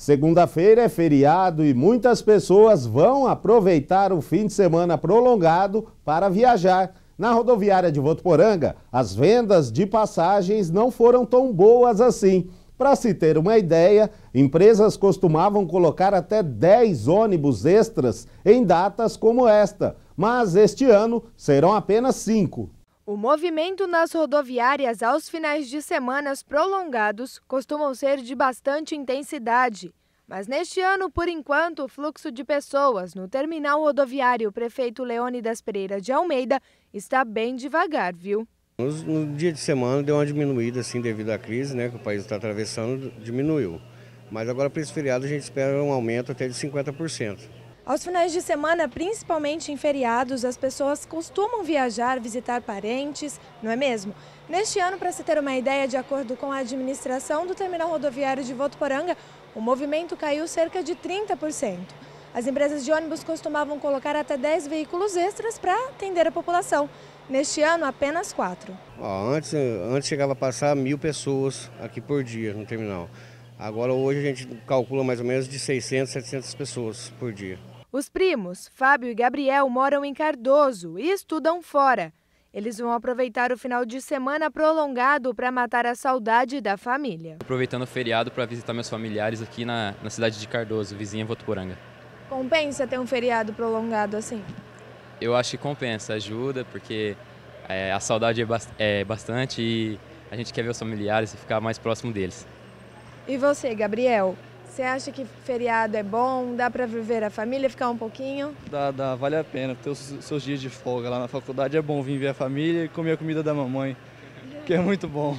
Segunda-feira é feriado e muitas pessoas vão aproveitar o fim de semana prolongado para viajar. Na rodoviária de Votuporanga, as vendas de passagens não foram tão boas assim. Para se ter uma ideia, empresas costumavam colocar até 10 ônibus extras em datas como esta, mas este ano serão apenas 5. O movimento nas rodoviárias aos finais de semana prolongados costumam ser de bastante intensidade. Mas neste ano, por enquanto, o fluxo de pessoas no terminal rodoviário Prefeito Leônidas Pereira de Almeida está bem devagar, viu? No dia de semana deu uma diminuída, assim, devido à crise né, que o país está atravessando, diminuiu. Mas agora para esse feriado a gente espera um aumento até de 50%. Aos finais de semana, principalmente em feriados, as pessoas costumam viajar, visitar parentes, não é mesmo? Neste ano, para se ter uma ideia, de acordo com a administração do terminal rodoviário de Votuporanga, o movimento caiu cerca de 30%. As empresas de ônibus costumavam colocar até 10 veículos extras para atender a população. Neste ano, apenas quatro. antes, antes chegava a passar mil pessoas aqui por dia no terminal. Agora hoje a gente calcula mais ou menos de 600, 700 pessoas por dia. Os primos, Fábio e Gabriel, moram em Cardoso e estudam fora. Eles vão aproveitar o final de semana prolongado para matar a saudade da família. Aproveitando o feriado para visitar meus familiares aqui na, na cidade de Cardoso, vizinha Votuporanga. Compensa ter um feriado prolongado assim? Eu acho que compensa, ajuda, porque é, a saudade é, é bastante e a gente quer ver os familiares e ficar mais próximo deles. E você, Gabriel? Você acha que feriado é bom? Dá para viver a família, ficar um pouquinho? Dá, dá, vale a pena. Ter os seus dias de folga lá na faculdade é bom vir ver a família e comer a comida da mamãe, que é muito bom.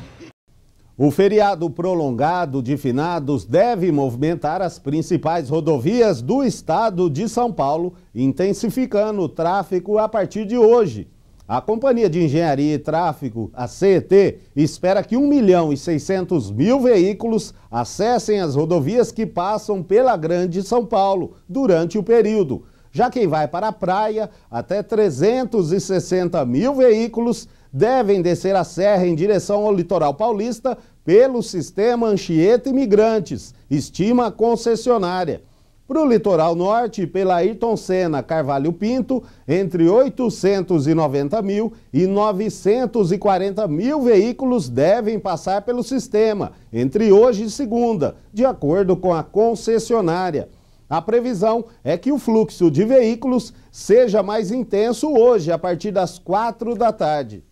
O feriado prolongado de finados deve movimentar as principais rodovias do estado de São Paulo, intensificando o tráfego a partir de hoje. A Companhia de Engenharia e Tráfego, a CET, espera que 1 milhão e 600 mil veículos acessem as rodovias que passam pela Grande São Paulo durante o período. Já quem vai para a praia, até 360 mil veículos devem descer a serra em direção ao litoral paulista pelo sistema Anchieta Imigrantes, estima a concessionária para o litoral norte pela Ayrton Senna Carvalho Pinto entre 890 mil e 940 mil veículos devem passar pelo sistema entre hoje e segunda, de acordo com a concessionária. A previsão é que o fluxo de veículos seja mais intenso hoje, a partir das quatro da tarde.